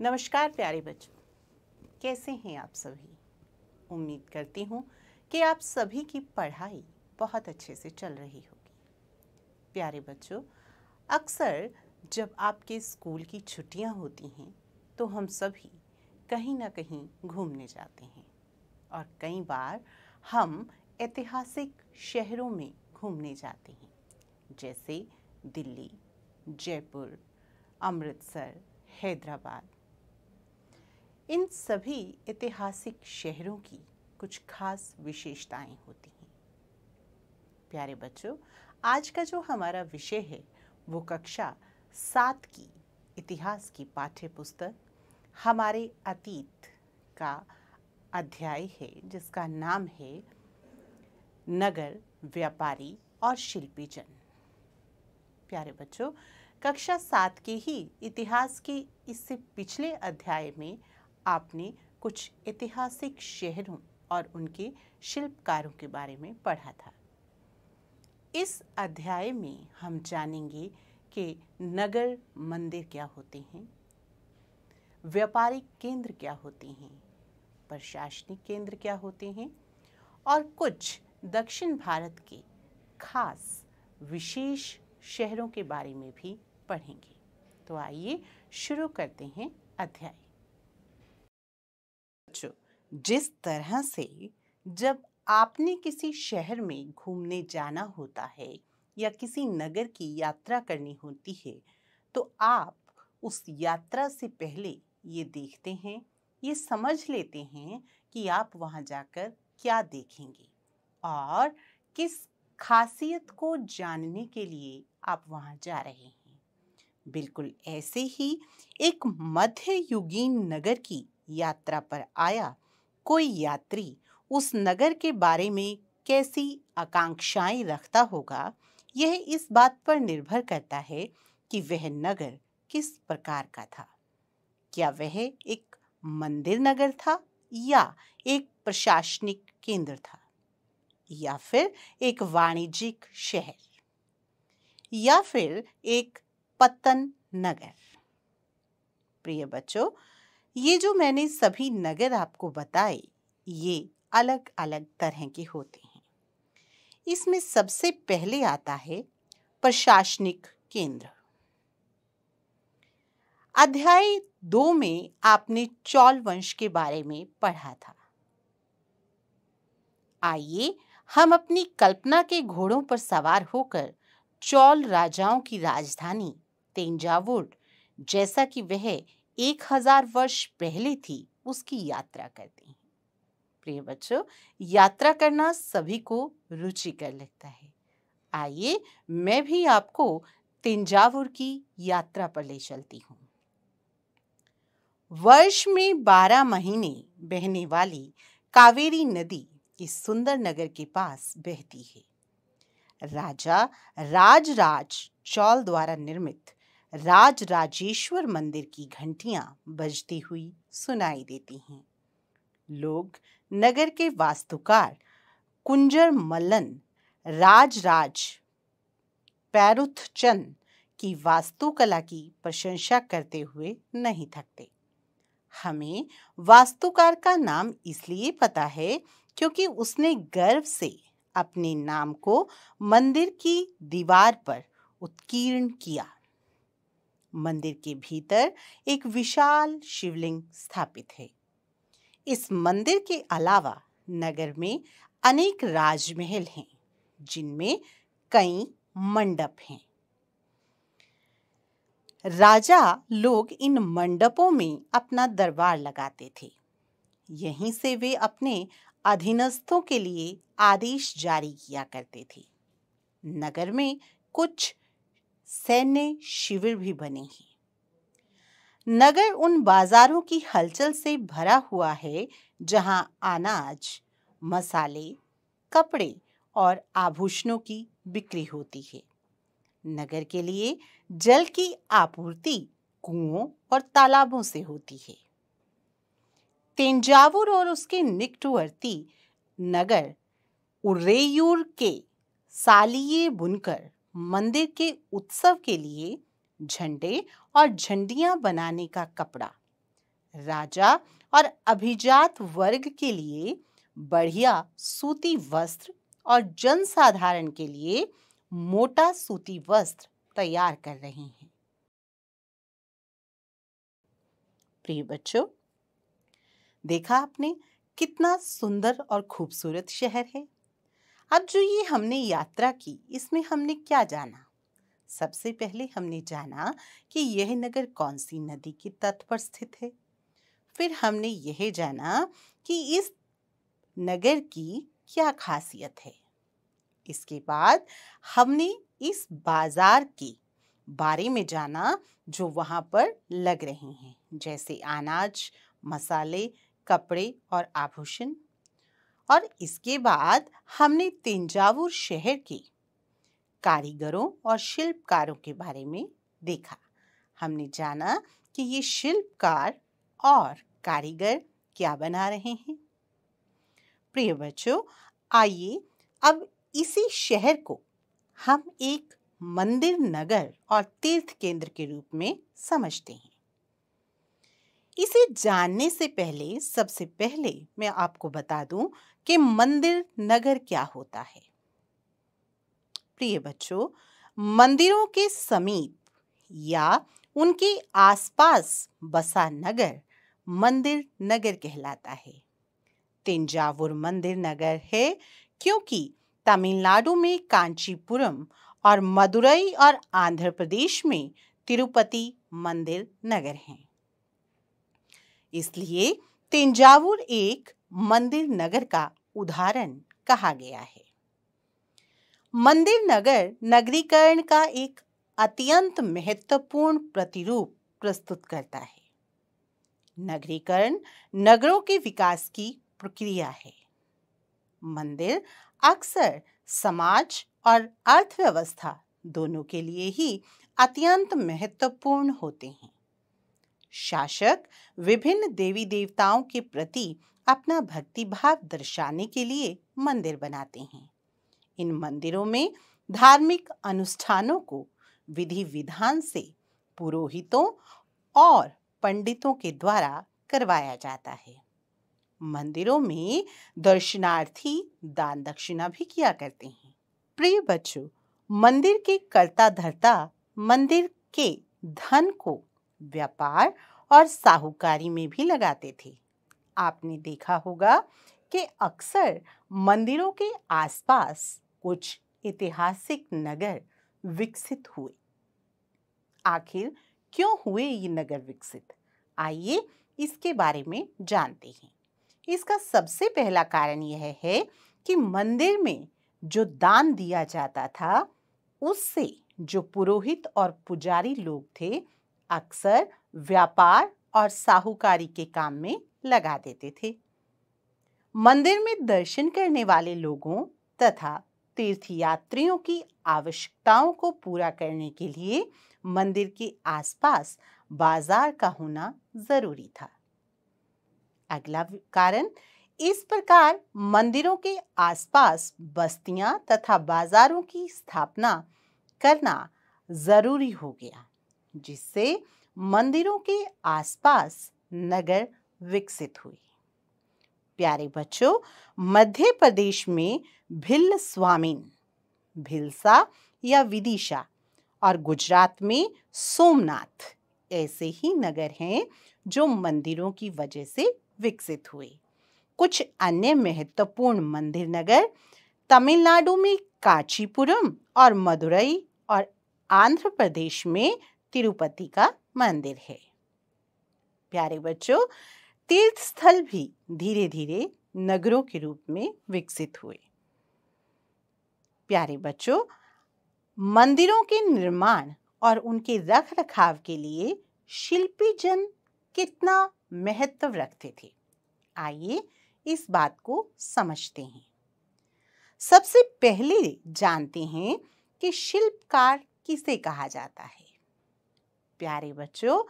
नमस्कार प्यारे बच्चों कैसे हैं आप सभी उम्मीद करती हूँ कि आप सभी की पढ़ाई बहुत अच्छे से चल रही होगी प्यारे बच्चों अक्सर जब आपके स्कूल की छुट्टियाँ होती हैं तो हम सभी कहीं ना कहीं घूमने जाते हैं और कई बार हम ऐतिहासिक शहरों में घूमने जाते हैं जैसे दिल्ली जयपुर अमृतसर हैदराबाद इन सभी ऐतिहासिक शहरों की कुछ खास विशेषताएं होती हैं प्यारे बच्चों आज का जो हमारा विषय है वो कक्षा सात की इतिहास की पाठ्य पुस्तक हमारे अतीत का अध्याय है जिसका नाम है नगर व्यापारी और शिल्पी जन प्यारे बच्चों कक्षा सात के ही इतिहास के इससे पिछले अध्याय में आपने कुछ ऐतिहासिक शहरों और उनके शिल्पकारों के बारे में पढ़ा था इस अध्याय में हम जानेंगे कि नगर मंदिर क्या होते हैं व्यापारिक केंद्र क्या होते हैं प्रशासनिक केंद्र क्या होते हैं और कुछ दक्षिण भारत के खास विशेष शहरों के बारे में भी पढ़ेंगे तो आइए शुरू करते हैं अध्याय बच्चों जिस तरह से जब आपने किसी शहर में घूमने जाना होता है या किसी नगर की यात्रा करनी होती है तो आप उस यात्रा से पहले ये देखते हैं ये समझ लेते हैं कि आप वहाँ जाकर क्या देखेंगे और किस खासियत को जानने के लिए आप वहाँ जा रहे हैं बिल्कुल ऐसे ही एक मध्ययुगीन नगर की यात्रा पर आया कोई यात्री उस नगर के बारे में कैसी आकांक्षाएं रखता होगा यह इस बात पर निर्भर करता है कि वह नगर किस प्रकार का था क्या वह एक मंदिर नगर था या एक प्रशासनिक केंद्र था या फिर एक वाणिज्यिक शहर या फिर एक पतन नगर प्रिय बच्चों ये जो मैंने सभी नगर आपको बताए ये अलग अलग तरह के होते हैं इसमें सबसे पहले आता है प्रशासनिक केंद्र अध्याय दो में आपने चौल वंश के बारे में पढ़ा था आइए हम अपनी कल्पना के घोड़ों पर सवार होकर चौल राजाओं की राजधानी तेंजावुर जैसा कि वह एक हजार वर्ष पहले थी उसकी यात्रा करते हैं प्रिय बच्चों यात्रा करना सभी को रुचि कर लगता है आइए मैं भी आपको तिंजावुर की यात्रा पर ले चलती हूँ वर्ष में बारह महीने बहने वाली कावेरी नदी इस सुंदर नगर के पास बहती है राजा राजराज चौल द्वारा निर्मित राज राजेश्वर मंदिर की घंटियां बजती हुई सुनाई देती हैं लोग नगर के वास्तुकार कुंजर मल्लन राज राज पैरुथचंद की वास्तुकला की प्रशंसा करते हुए नहीं थकते हमें वास्तुकार का नाम इसलिए पता है क्योंकि उसने गर्व से अपने नाम को मंदिर की दीवार पर उत्कीर्ण किया मंदिर के भीतर एक विशाल शिवलिंग स्थापित है इस मंदिर के अलावा नगर में अनेक राजमहल हैं जिनमें कई मंडप हैं राजा लोग इन मंडपों में अपना दरबार लगाते थे यहीं से वे अपने अधीनस्थों के लिए आदेश जारी किया करते थे नगर में कुछ सैन्य शिविर भी हैं नगर उन बाजारों की हलचल से भरा हुआ है जहां अनाज मसाले कपड़े और आभूषणों की बिक्री होती है नगर के लिए जल की आपूर्ति कुओं और तालाबों से होती है तेंजावुर और उसके निकटवर्ती नगर उर्रेयूर के सालिये बुनकर मंदिर के उत्सव के लिए झंडे और झंडियां बनाने का कपड़ा राजा और अभिजात वर्ग के लिए बढ़िया सूती वस्त्र और जनसाधारण के लिए मोटा सूती वस्त्र तैयार कर रहे हैं प्रिय बच्चों देखा आपने कितना सुंदर और खूबसूरत शहर है अब जो ये हमने यात्रा की इसमें हमने क्या जाना सबसे पहले हमने जाना कि यह नगर कौन सी नदी के तट पर स्थित है फिर हमने यह जाना कि इस नगर की क्या खासियत है इसके बाद हमने इस बाज़ार के बारे में जाना जो वहाँ पर लग रहे हैं जैसे अनाज मसाले कपड़े और आभूषण और इसके बाद हमने तंजावुर शहर के कारीगरों और शिल्पकारों के बारे में देखा हमने जाना कि ये शिल्पकार और कारीगर क्या बना रहे हैं प्रिय बच्चों आइए अब इसी शहर को हम एक मंदिर नगर और तीर्थ केंद्र के रूप में समझते हैं इसे जानने से पहले सबसे पहले मैं आपको बता दूं कि मंदिर नगर क्या होता है प्रिय बच्चों मंदिरों के समीप या उनके आसपास बसा नगर मंदिर नगर कहलाता है तंजावुर मंदिर नगर है क्योंकि तमिलनाडु में कांचीपुरम और मदुरई और आंध्र प्रदेश में तिरुपति मंदिर नगर हैं इसलिए तंजावुर एक मंदिर नगर का उदाहरण कहा गया है मंदिर नगर नगरीकरण का एक अत्यंत महत्वपूर्ण प्रतिरूप प्रस्तुत करता है नगरीकरण नगरों के विकास की प्रक्रिया है मंदिर अक्सर समाज और अर्थव्यवस्था दोनों के लिए ही अत्यंत महत्वपूर्ण होते हैं शासक विभिन्न देवी देवताओं के प्रति अपना भक्ति भाव दर्शाने के लिए मंदिर बनाते हैं इन मंदिरों में धार्मिक अनुष्ठानों को विधि विधान से पुरोहितों और पंडितों के द्वारा करवाया जाता है मंदिरों में दर्शनार्थी दान दक्षिणा भी किया करते हैं प्रिय बच्चों मंदिर के कर्ता धर्ता मंदिर के धन को व्यापार और साहूकारी में भी लगाते थे आपने देखा होगा कि अक्सर मंदिरों के आसपास कुछ ऐतिहासिक नगर विकसित हुए आखिर क्यों हुए ये नगर विकसित आइए इसके बारे में जानते हैं इसका सबसे पहला कारण यह है कि मंदिर में जो दान दिया जाता था उससे जो पुरोहित और पुजारी लोग थे अक्सर व्यापार और साहूकारी के काम में लगा देते थे मंदिर में दर्शन करने वाले लोगों तथा तीर्थ यात्रियों की आवश्यकताओं को पूरा करने के लिए मंदिर के आसपास बाजार का होना जरूरी था अगला कारण इस प्रकार मंदिरों के आसपास बस्तियां तथा बाजारों की स्थापना करना जरूरी हो गया जिससे मंदिरों के आसपास नगर विकसित हुई प्यारे बच्चों मध्य प्रदेश में भिल्ल स्वामीन भिलसा या विदिशा और गुजरात में सोमनाथ ऐसे ही नगर हैं जो मंदिरों की वजह से विकसित हुए कुछ अन्य महत्वपूर्ण मंदिर नगर तमिलनाडु में काचीपुरम और मदुरई और आंध्र प्रदेश में तिरुपति का मंदिर है प्यारे बच्चों तीर्थ स्थल भी धीरे धीरे नगरों के रूप में विकसित हुए प्यारे बच्चों मंदिरों के निर्माण और उनके रख रखाव के लिए शिल्पी जन कितना महत्व रखते थे आइए इस बात को समझते हैं सबसे पहले जानते हैं कि शिल्पकार किसे कहा जाता है प्यारे बच्चों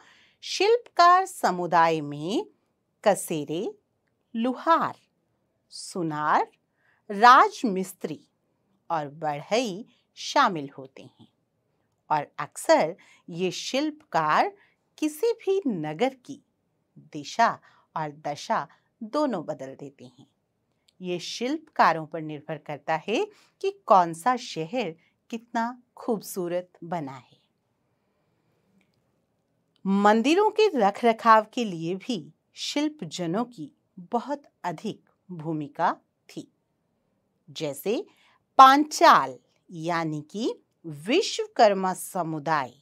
शिल्पकार समुदाय में कसेरे लुहार सुनार राजमिस्त्री और बढ़ई शामिल होते हैं और अक्सर ये शिल्पकार किसी भी नगर की दिशा और दशा दोनों बदल देते हैं ये शिल्पकारों पर निर्भर करता है कि कौन सा शहर कितना खूबसूरत बना है मंदिरों के रख रखाव के लिए भी शिल्पजनों की बहुत अधिक भूमिका थी जैसे पांचाल यानी कि विश्वकर्मा समुदाय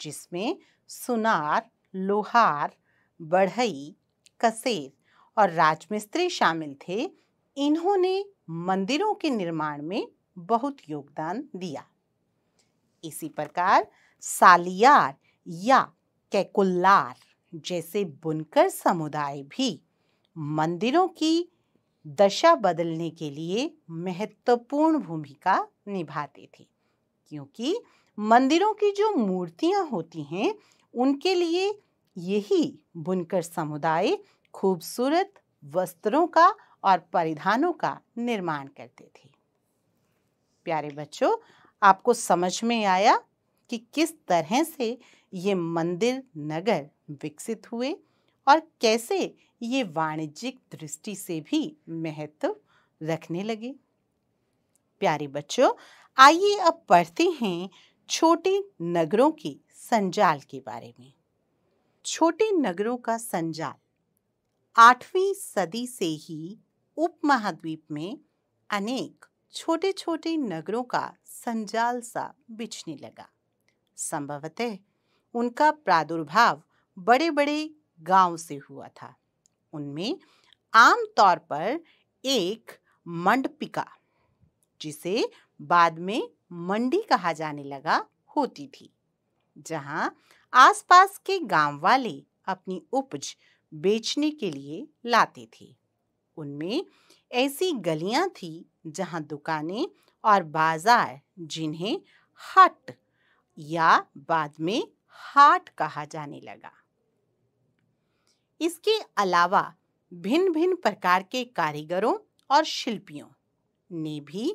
जिसमें सुनार लोहार बढ़ई कसेर और राजमिस्त्री शामिल थे इन्होंने मंदिरों के निर्माण में बहुत योगदान दिया इसी प्रकार सालियार या कैकुल्लार जैसे बुनकर समुदाय भी मंदिरों की दशा बदलने के लिए महत्वपूर्ण भूमिका निभाते थे क्योंकि मंदिरों की जो मूर्तियां होती हैं उनके लिए यही बुनकर समुदाय खूबसूरत वस्त्रों का और परिधानों का निर्माण करते थे प्यारे बच्चों आपको समझ में आया कि किस तरह से ये मंदिर नगर विकसित हुए और कैसे ये वाणिज्यिक दृष्टि से भी महत्व रखने लगे प्यारे बच्चों आइए अब पढ़ते हैं छोटे नगरों के संजाल के बारे में छोटे नगरों का संजाल आठवीं सदी से ही उपमहाद्वीप में अनेक छोटे छोटे नगरों का संजाल सा बिछने लगा संभवतः उनका प्रादुर्भाव बड़े बड़े गांव से हुआ था उनमें आमतौर पर एक मंडपिका जिसे बाद में मंडी कहा जाने लगा होती थी जहां आसपास के गांव वाले अपनी उपज बेचने के लिए लाते थे उनमें ऐसी गलियां थी जहां दुकानें और बाजार जिन्हें हट या बाद में हाट कहा जाने लगा इसके अलावा भिन्न भिन्न प्रकार के कारीगरों और शिल्पियों ने भी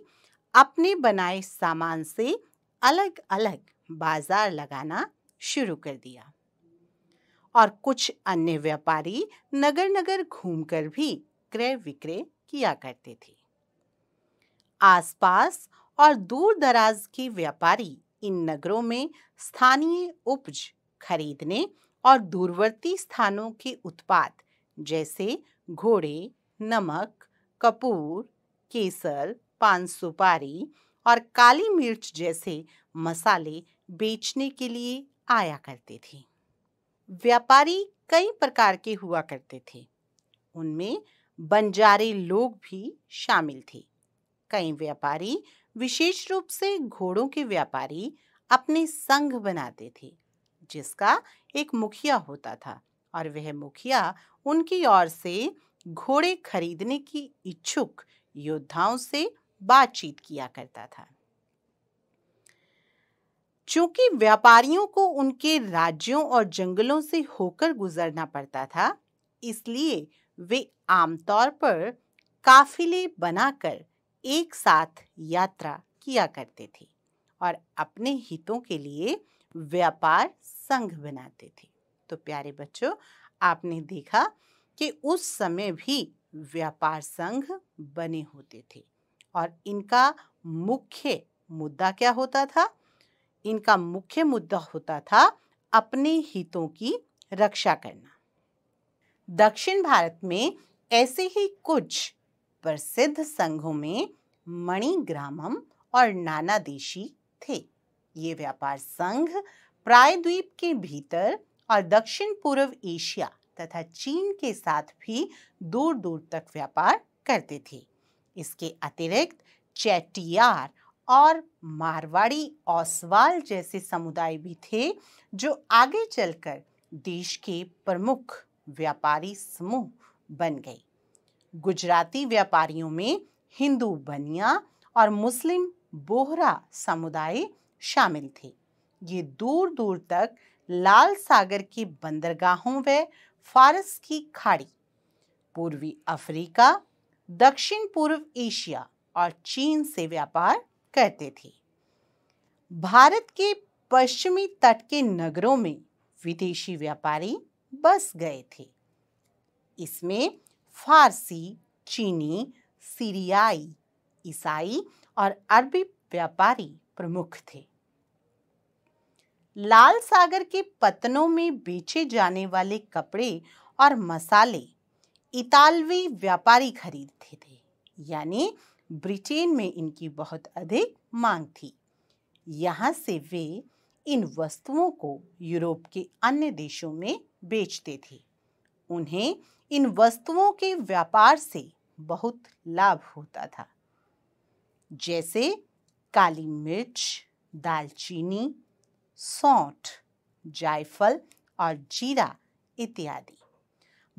अपने बनाए सामान से अलग अलग बाजार लगाना शुरू कर दिया और कुछ अन्य व्यापारी नगर नगर घूमकर भी क्रय विक्रय किया करते थे आसपास और दूर दराज के व्यापारी इन नगरों में स्थानीय उपज खरीदने और दूरवर्ती स्थानों के उत्पाद जैसे घोड़े नमक कपूर केसर पान सुपारी और काली मिर्च जैसे मसाले बेचने के लिए आया करते थे व्यापारी कई प्रकार के हुआ करते थे उनमें बंजारे लोग भी शामिल थे कई व्यापारी विशेष रूप से घोड़ों के व्यापारी अपने संघ बनाते थे जिसका एक मुखिया होता था और वह मुखिया उनकी ओर से घोड़े खरीदने की इच्छुक योद्धाओं से बातचीत किया करता था चूंकि व्यापारियों को उनके राज्यों और जंगलों से होकर गुजरना पड़ता था इसलिए वे आमतौर पर काफिले बनाकर एक साथ यात्रा किया करते थे और अपने हितों के लिए व्यापार संघ बनाते थे तो प्यारे बच्चों आपने देखा कि उस समय भी व्यापार संघ बने होते थे और इनका मुख्य मुद्दा क्या होता था इनका मुख्य मुद्दा होता था अपने हितों की रक्षा करना दक्षिण भारत में ऐसे ही कुछ प्रसिद्ध संघों में मणिग्रामम और नाना देशी थे ये व्यापार संघ प्रायद्वीप के भीतर और दक्षिण पूर्व एशिया तथा चीन के साथ भी दूर दूर तक व्यापार करते थे इसके अतिरिक्त चैटियार और मारवाड़ी ओसवाल जैसे समुदाय भी थे जो आगे चलकर देश के प्रमुख व्यापारी समूह बन गए गुजराती व्यापारियों में हिंदू बनिया और मुस्लिम बोहरा समुदाय शामिल थे ये दूर दूर तक लाल सागर की बंदरगाहों व फारस की खाड़ी पूर्वी अफ्रीका दक्षिण पूर्व एशिया और चीन से व्यापार करते थे भारत के पश्चिमी तट के नगरों में विदेशी व्यापारी बस गए थे इसमें फारसी चीनी सीरियाई ईसाई और अरबी व्यापारी प्रमुख थे लाल सागर के पतनों में बेचे जाने वाले कपड़े और मसाले इतालवी व्यापारी खरीदते थे यानी ब्रिटेन में इनकी बहुत अधिक मांग थी यहाँ से वे इन वस्तुओं को यूरोप के अन्य देशों में बेचते थे उन्हें इन वस्तुओं के व्यापार से बहुत लाभ होता था जैसे काली मिर्च दालचीनी सौठ जायफल और जीरा इत्यादि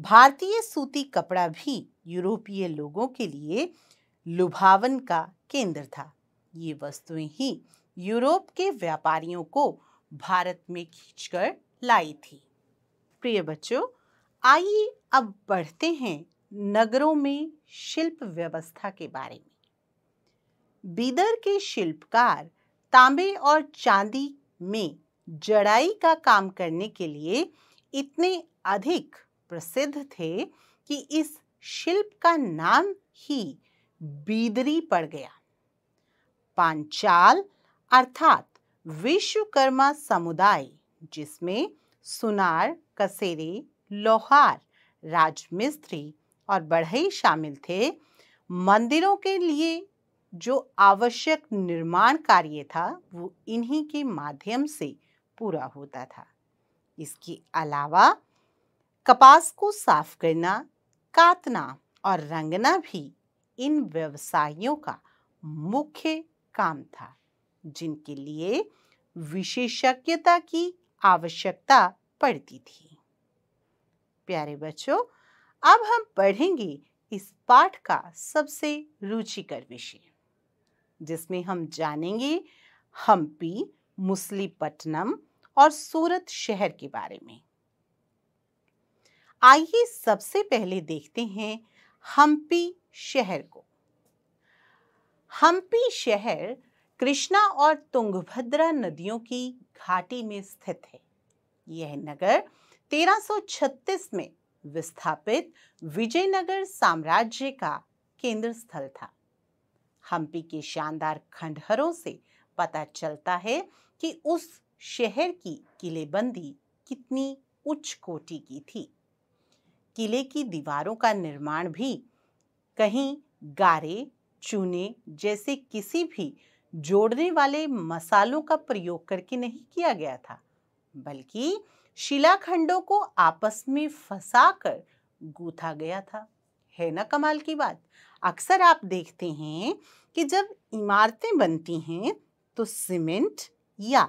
भारतीय सूती कपड़ा भी यूरोपीय लोगों के लिए लुभावन का केंद्र था ये वस्तुएं ही यूरोप के व्यापारियों को भारत में खींचकर लाई थी प्रिय बच्चों आइए अब बढ़ते हैं नगरों में शिल्प व्यवस्था के बारे में बीदर के शिल्पकार तांबे और चांदी में जड़ाई का काम करने के लिए इतने अधिक प्रसिद्ध थे कि इस शिल्प का नाम ही बीदरी पड़ गया पांचाल अर्थात विश्वकर्मा समुदाय जिसमें सुनार कसेरे लोहार राजमिस्त्री और बढ़ई शामिल थे मंदिरों के लिए जो आवश्यक निर्माण कार्य था वो इन्हीं के माध्यम से पूरा होता था इसके अलावा कपास को साफ करना कातना और रंगना भी इन व्यवसायियों का मुख्य काम था जिनके लिए विशेषज्ञता की आवश्यकता पड़ती थी प्यारे बच्चों अब हम पढ़ेंगे इस पाठ का सबसे रुचिकर विषय जिसमें हम जानेंगे हम्पी मुसलीपट्टनम और सूरत शहर के बारे में आइए सबसे पहले देखते हैं हम्पी शहर को हम्पी शहर कृष्णा और तुंगभद्रा नदियों की घाटी में स्थित है यह नगर 1336 में विस्थापित विजयनगर साम्राज्य का केंद्र स्थल था हम्पी के शानदार खंडहरों से पता चलता है कि उस शहर की किलेबंदी कितनी उच्च कोटि की थी किले की दीवारों का निर्माण भी कहीं गारे चूने जैसे किसी भी जोड़ने वाले मसालों का प्रयोग करके नहीं किया गया था बल्कि शिलाखंडों को आपस में फंसाकर गूथा गया था है ना कमाल की बात अक्सर आप देखते हैं कि जब इमारतें बनती हैं तो सीमेंट या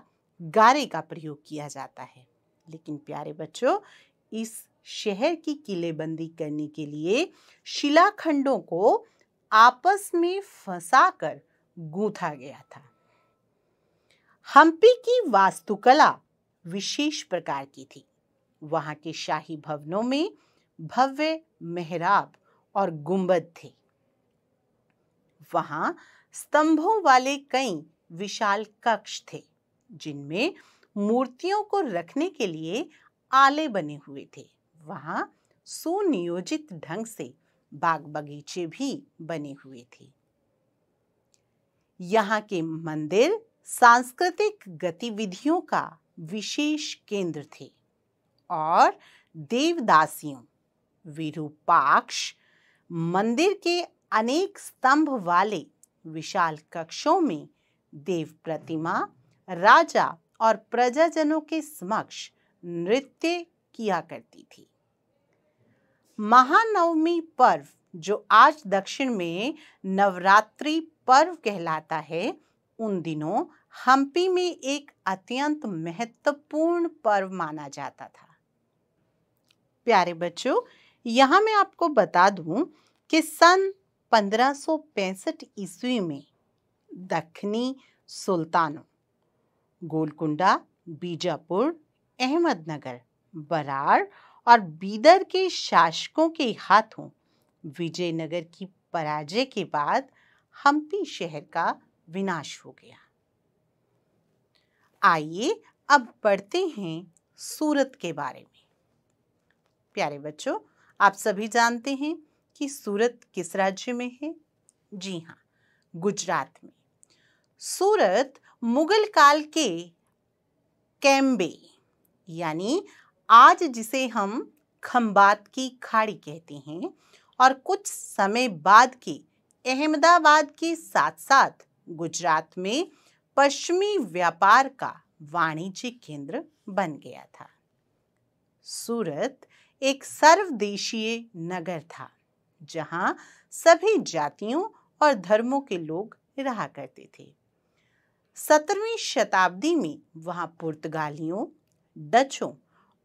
गारे का प्रयोग किया जाता है लेकिन प्यारे बच्चों इस शहर की किलेबंदी करने के लिए शिलाखंडों को आपस में फंसा कर गूंथा गया था हम्पी की वास्तुकला विशेष प्रकार की थी वहां के शाही भवनों में भव्य मेहराब और गुंबद थे वहां स्तंभों वाले कई विशाल कक्ष थे जिनमें मूर्तियों को रखने के लिए आले बने हुए थे वहां सुनियोजित ढंग से बाग बगीचे भी बने हुए थे यहाँ के मंदिर सांस्कृतिक गतिविधियों का विशेष केंद्र थे और देवदासियों विरूपाक्ष मंदिर के अनेक स्तंभ वाले विशाल कक्षों में देव प्रतिमा राजा और प्रजाजनों के समक्ष नृत्य किया करती थी महानवमी पर्व जो आज दक्षिण में नवरात्रि पर्व कहलाता है उन दिनों हम्पी में एक अत्यंत महत्वपूर्ण पर्व माना जाता था प्यारे बच्चों यहाँ मैं आपको बता दूं कि सन 1565 ईस्वी में दखनी सुल्तानों गोलकुंडा बीजापुर अहमदनगर बरार और बीदर के शासकों के हाथों विजयनगर की पराजय के बाद हम्पी शहर का विनाश हो गया आइए अब पढ़ते हैं सूरत के बारे में प्यारे बच्चों आप सभी जानते हैं कि सूरत किस राज्य में है जी हाँ गुजरात में सूरत मुगल काल के कैम्बे यानी आज जिसे हम खम्बात की खाड़ी कहते हैं और कुछ समय बाद के अहमदाबाद के साथ साथ गुजरात में पश्चिमी व्यापार का वाणिज्यिक केंद्र बन गया था सूरत एक सर्वदेशीय नगर था जहां सभी जातियों और धर्मों के लोग रहा करते थे सत्रहवीं शताब्दी में वहां पुर्तगालियों डचों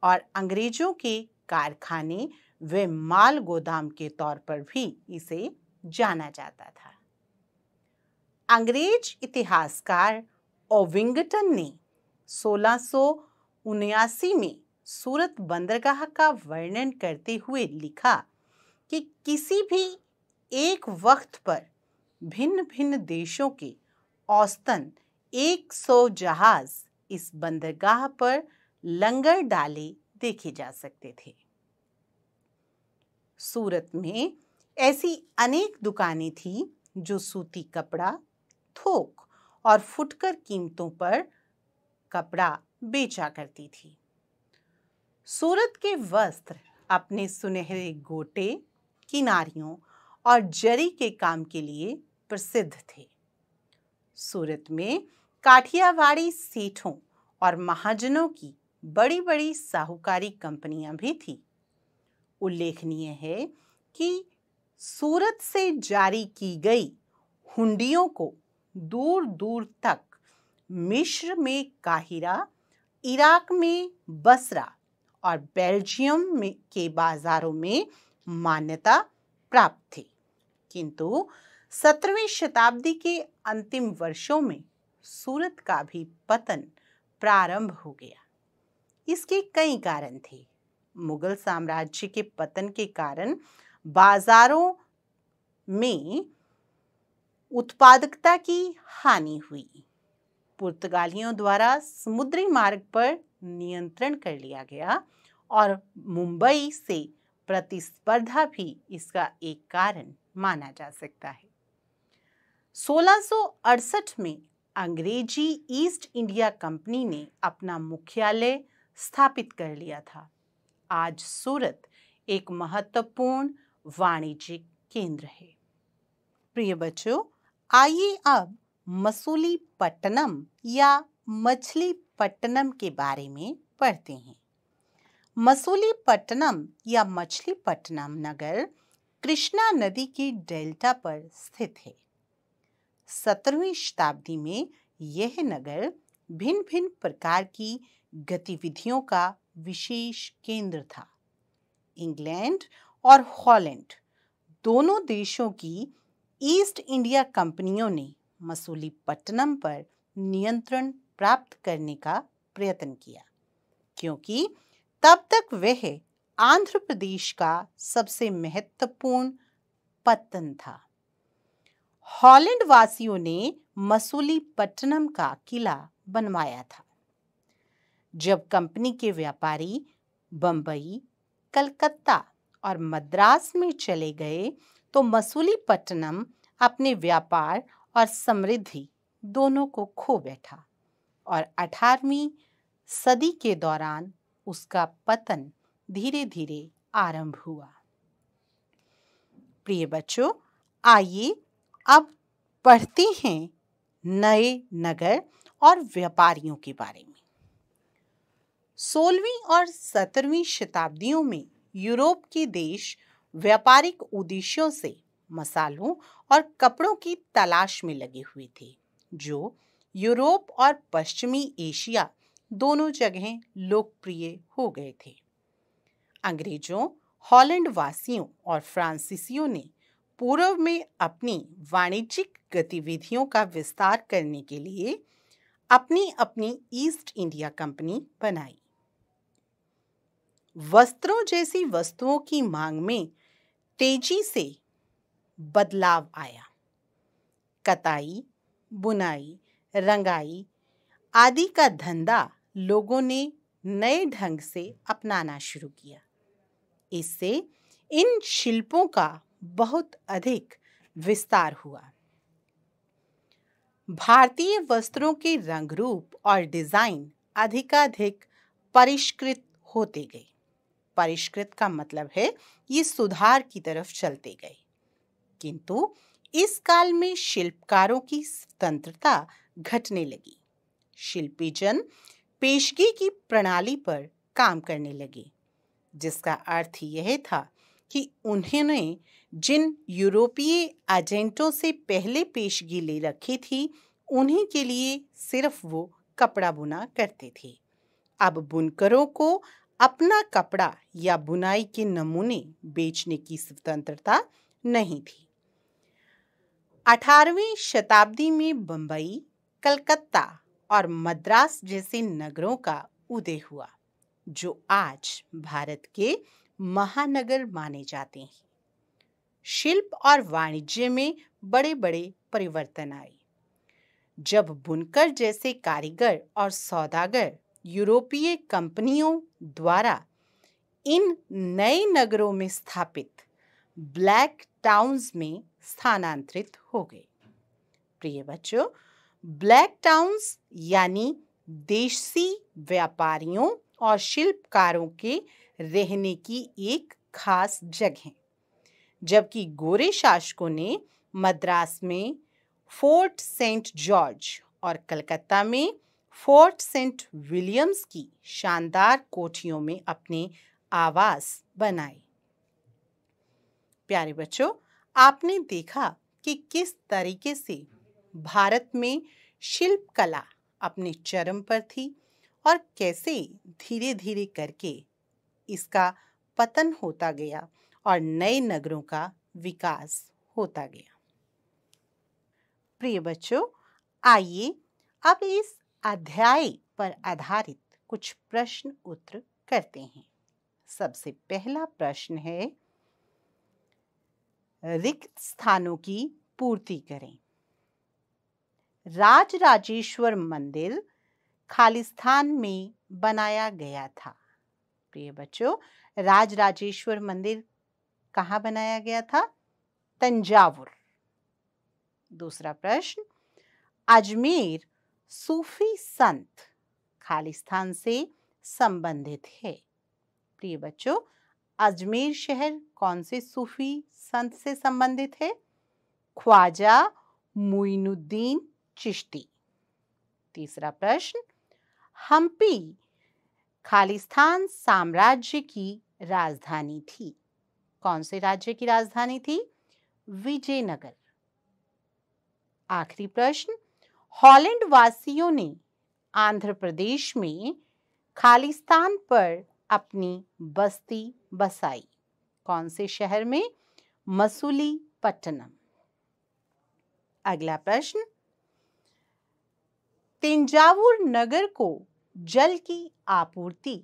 और अंग्रेजों के कारखाने व माल गोदाम के तौर पर भी इसे जाना जाता था अंग्रेज इतिहासकार ओविंगटन ने सोलह में सूरत बंदरगाह का वर्णन करते हुए लिखा कि किसी भी एक वक्त पर भिन्न भिन्न देशों के औसतन 100 जहाज इस बंदरगाह पर लंगर डाले देखे जा सकते थे सूरत में ऐसी अनेक दुकानें थीं जो सूती कपड़ा थोक और फुटकर कीमतों पर कपड़ा बेचा करती थी सूरत के वस्त्र अपने सुनहरे गोटे किनारियों और जरी के काम के लिए प्रसिद्ध थे सूरत में काठियावाड़ी सेठों और महाजनों की बड़ी बड़ी साहूकारी कंपनियां भी थी उल्लेखनीय है कि सूरत से जारी की गई हुंडियों को दूर दूर तक मिश्र में काहिरा इराक में बसरा और बेल्जियम में के बाज़ारों में मान्यता प्राप्त थी किंतु सत्रहवीं शताब्दी के अंतिम वर्षों में सूरत का भी पतन प्रारंभ हो गया इसके कई कारण थे मुगल साम्राज्य के पतन के कारण बाजारों में उत्पादकता की हानि हुई पुर्तगालियों द्वारा समुद्री मार्ग पर नियंत्रण कर लिया गया और मुंबई से प्रतिस्पर्धा भी इसका एक कारण माना जा सकता है 1668 में अंग्रेजी ईस्ट इंडिया कंपनी ने अपना मुख्यालय स्थापित कर लिया था आज सूरत एक महत्वपूर्ण वाणिज्यिक केंद्र है प्रिय बच्चों आइए अब मसूली पट्टनम या मछली पट्टनम के बारे में पढ़ते हैं मसूलीपट्टनम या मछलीपट्टनम नगर कृष्णा नदी के डेल्टा पर स्थित है सत्रहवीं शताब्दी में यह नगर भिन्न भिन्न प्रकार की गतिविधियों का विशेष केंद्र था इंग्लैंड और हॉलैंड दोनों देशों की ईस्ट इंडिया कंपनियों ने मसूलीपट्टनम पर नियंत्रण प्राप्त करने का प्रयत्न किया क्योंकि तब तक वह आंध्र प्रदेश का सबसे महत्वपूर्ण पतन था हॉलैंड वासियों ने मसूली पट्टनम का किला बनवाया था जब कंपनी के व्यापारी बंबई कलकत्ता और मद्रास में चले गए तो मसूली पट्टनम अपने व्यापार और समृद्धि दोनों को खो बैठा और 18वीं सदी के दौरान उसका पतन धीरे धीरे आरंभ हुआ प्रिय बच्चों आइए अब पढ़ते हैं नए नगर और व्यापारियों के बारे में सोलहवीं और सत्रहवीं शताब्दियों में यूरोप के देश व्यापारिक उद्देश्यों से मसालों और कपड़ों की तलाश में लगे हुए थे जो यूरोप और पश्चिमी एशिया दोनों जगह लोकप्रिय हो गए थे अंग्रेजों हॉलैंड वासियों और फ्रांसीसियों ने पूर्व में अपनी वाणिज्यिक गतिविधियों का विस्तार करने के लिए अपनी अपनी ईस्ट इंडिया कंपनी बनाई वस्त्रों जैसी वस्तुओं की मांग में तेजी से बदलाव आया कताई बुनाई रंगाई आदि का धंधा लोगों ने नए ढंग से अपनाना शुरू किया इससे इन शिल्पों का बहुत अधिक विस्तार हुआ भारतीय वस्त्रों के रंग रूप और डिजाइन अधिकाधिक परिष्कृत होते गए परिष्कृत का मतलब है ये सुधार की तरफ चलते गए किंतु इस काल में शिल्पकारों की स्वतंत्रता घटने लगी शिल्पीजन पेशगी की प्रणाली पर काम करने लगे जिसका अर्थ यह था कि उन्होंने जिन यूरोपीय एजेंटों से पहले पेशगी ले रखी थी उन्हीं के लिए सिर्फ वो कपड़ा बुना करते थे अब बुनकरों को अपना कपड़ा या बुनाई के नमूने बेचने की स्वतंत्रता नहीं थी अठारहवीं शताब्दी में बंबई कलकत्ता और मद्रास जैसे नगरों का उदय हुआ जो आज भारत के महानगर माने जाते हैं शिल्प और वाणिज्य में बड़े बड़े परिवर्तन आए जब बुनकर जैसे कारीगर और सौदागर यूरोपीय कंपनियों द्वारा इन नए नगरों में स्थापित ब्लैक टाउन्स में स्थानांतरित हो गए प्रिय बच्चों ब्लैक टाउन्स यानी देशी व्यापारियों और शिल्पकारों के रहने की एक खास जगह जबकि गोरे शासकों ने मद्रास में फोर्ट सेंट जॉर्ज और कलकत्ता में फोर्ट सेंट विलियम्स की शानदार कोठियों में अपने आवास बनाए प्यारे बच्चों आपने देखा कि किस तरीके से भारत में शिल्प कला अपने चरम पर थी और कैसे धीरे धीरे करके इसका पतन होता गया और नए नगरों का विकास होता गया प्रिय बच्चों आइए अब इस अध्याय पर आधारित कुछ प्रश्न उत्तर करते हैं सबसे पहला प्रश्न है रिक्त स्थानों की पूर्ति करें राज राजेश्वर मंदिर खालिस्तान में बनाया गया था प्रिय बच्चों राज राजेश्वर मंदिर कहाँ बनाया गया था तंजावुर दूसरा प्रश्न अजमेर सूफी संत खालिस्तान से संबंधित है प्रिय बच्चों अजमेर शहर कौन से सूफी संत से संबंधित है ख्वाजा मुइनुद्दीन चिश्ती तीसरा प्रश्न हम्पी खालिस्तान साम्राज्य की राजधानी थी कौन से राज्य की राजधानी थी विजयनगर आखिरी प्रश्न हॉलैंड वासियों ने आंध्र प्रदेश में खालिस्तान पर अपनी बस्ती बसाई कौन से शहर में मसूली पट्टनम अगला प्रश्न तेंजावुर नगर को जल की आपूर्ति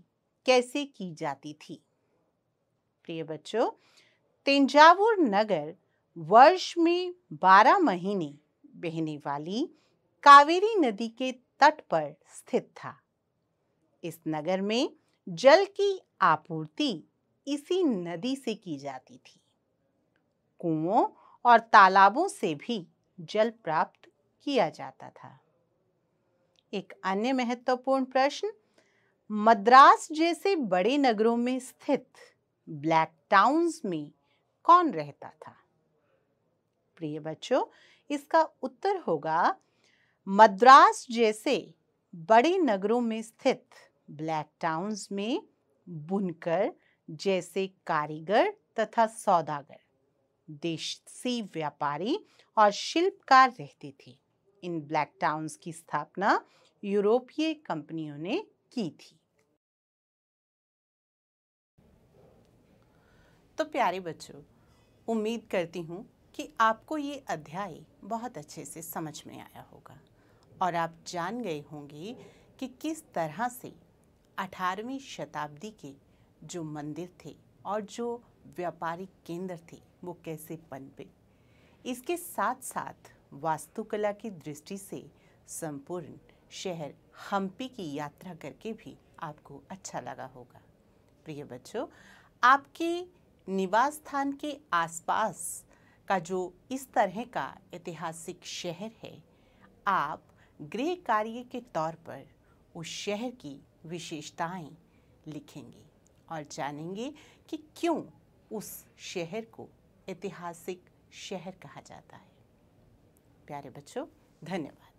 कैसे की जाती थी प्रिय बच्चों तेंजावुर नगर वर्ष में बारह महीने बहने वाली कावेरी नदी के तट पर स्थित था इस नगर में जल की आपूर्ति इसी नदी से की जाती थी कुओं और तालाबों से भी जल प्राप्त किया जाता था एक अन्य महत्वपूर्ण प्रश्न मद्रास जैसे बड़े नगरों में स्थित ब्लैक टाउन्स में कौन रहता था प्रिय बच्चों इसका उत्तर होगा मद्रास जैसे बड़े नगरों में स्थित ब्लैक टाउन्स में बुनकर जैसे कारीगर तथा सौदागर देशी व्यापारी और शिल्पकार रहते थे इन ब्लैक टाउन्स की स्थापना यूरोपीय कंपनियों ने की थी तो प्यारे बच्चों उम्मीद करती हूँ कि आपको ये अध्याय बहुत अच्छे से समझ में आया होगा और आप जान गए होंगे कि किस तरह से 18वीं शताब्दी के जो मंदिर थे और जो व्यापारिक केंद्र थे वो कैसे पनपे इसके साथ साथ वास्तुकला की दृष्टि से संपूर्ण शहर हम्पी की यात्रा करके भी आपको अच्छा लगा होगा प्रिय बच्चों आपके निवास स्थान के आसपास का जो इस तरह का ऐतिहासिक शहर है आप गृह कार्य के तौर पर उस शहर की विशेषताएं लिखेंगे और जानेंगे कि क्यों उस शहर को ऐतिहासिक शहर कहा जाता है प्यारे बच्चों धन्यवाद